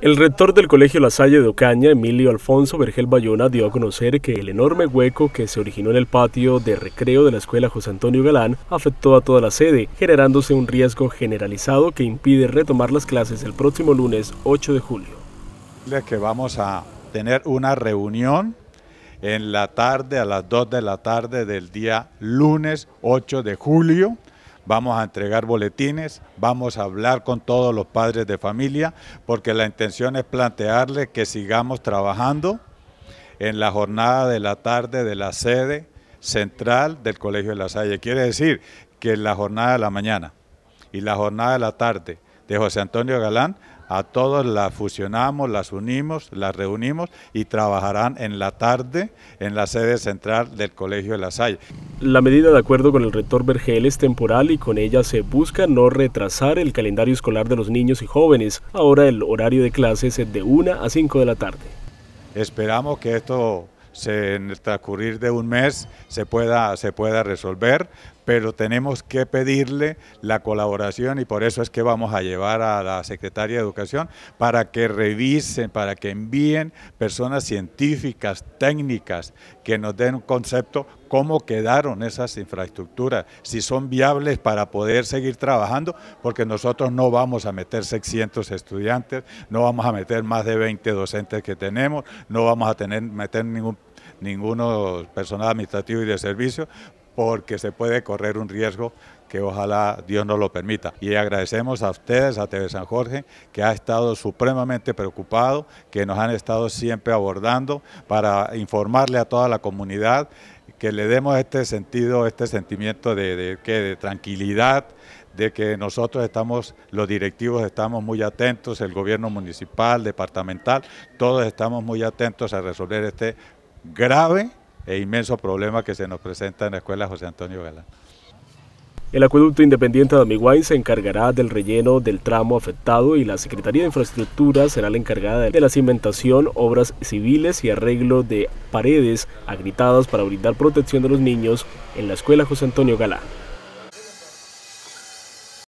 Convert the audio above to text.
El rector del Colegio La Salle de Ocaña, Emilio Alfonso Vergel Bayona, dio a conocer que el enorme hueco que se originó en el patio de recreo de la escuela José Antonio Galán afectó a toda la sede, generándose un riesgo generalizado que impide retomar las clases el próximo lunes 8 de julio. Que vamos a tener una reunión en la tarde, a las 2 de la tarde del día lunes 8 de julio, vamos a entregar boletines, vamos a hablar con todos los padres de familia, porque la intención es plantearle que sigamos trabajando en la jornada de la tarde de la sede central del Colegio de la Salle. Quiere decir que en la jornada de la mañana y la jornada de la tarde de José Antonio Galán, a todos las fusionamos, las unimos, las reunimos y trabajarán en la tarde en la sede central del Colegio de la Salle. La medida de acuerdo con el rector Vergel es temporal y con ella se busca no retrasar el calendario escolar de los niños y jóvenes. Ahora el horario de clases es de 1 a 5 de la tarde. Esperamos que esto se, en el transcurrir de un mes se pueda, se pueda resolver pero tenemos que pedirle la colaboración y por eso es que vamos a llevar a la Secretaría de Educación para que revisen, para que envíen personas científicas, técnicas, que nos den un concepto cómo quedaron esas infraestructuras, si son viables para poder seguir trabajando, porque nosotros no vamos a meter 600 estudiantes, no vamos a meter más de 20 docentes que tenemos, no vamos a tener meter ningún ninguno personal administrativo y de servicio, porque se puede correr un riesgo que ojalá Dios nos lo permita. Y agradecemos a ustedes, a TV San Jorge, que ha estado supremamente preocupado, que nos han estado siempre abordando para informarle a toda la comunidad, que le demos este sentido, este sentimiento de, de tranquilidad, de que nosotros estamos, los directivos estamos muy atentos, el gobierno municipal, departamental, todos estamos muy atentos a resolver este grave e inmenso problema que se nos presenta en la escuela José Antonio Galán. El acueducto independiente de Amiguay se encargará del relleno del tramo afectado y la Secretaría de Infraestructura será la encargada de la cimentación, obras civiles y arreglo de paredes agritadas para brindar protección de los niños en la escuela José Antonio Galán.